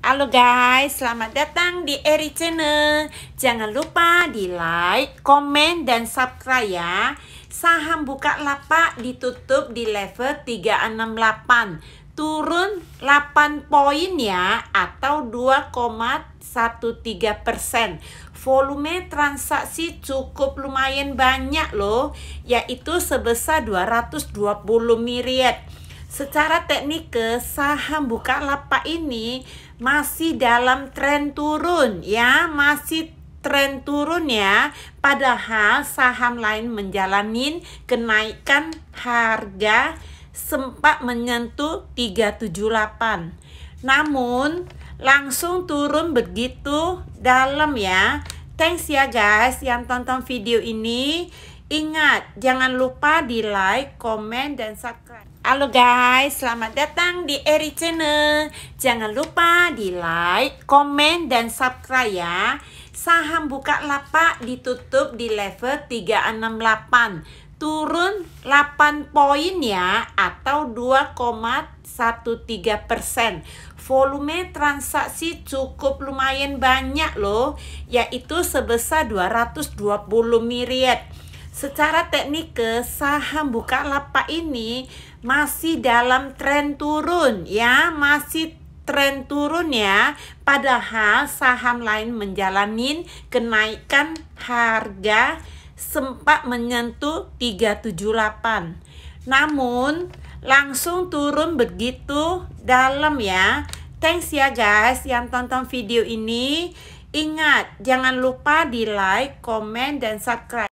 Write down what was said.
Halo guys, selamat datang di Eri Channel. Jangan lupa di like, komen, dan subscribe ya. Saham buka lapak ditutup di level 368. Turun 8 poin ya atau 2,13 persen. Volume transaksi cukup lumayan banyak loh, yaitu sebesar 220 miliar Secara teknikal, saham buka lapak ini masih dalam tren turun ya, masih tren turun ya. Padahal saham lain menjalani kenaikan harga sempat menyentuh 378. Namun langsung turun begitu dalam ya. Thanks ya guys yang tonton video ini. Ingat, jangan lupa di like, komen, dan subscribe. Halo guys, selamat datang di Eri Channel. Jangan lupa di like, komen, dan subscribe ya. Saham buka lapak ditutup di level 368. Turun 8 poin ya atau 2,13 persen. Volume transaksi cukup lumayan banyak loh, yaitu sebesar 220 miliar Secara teknikal saham buka lapak ini masih dalam tren turun ya, masih tren turun ya. Padahal saham lain menjalani kenaikan harga sempat menyentuh 378. Namun langsung turun begitu dalam ya. Thanks ya guys yang tonton video ini. Ingat, jangan lupa di like, komen, dan subscribe.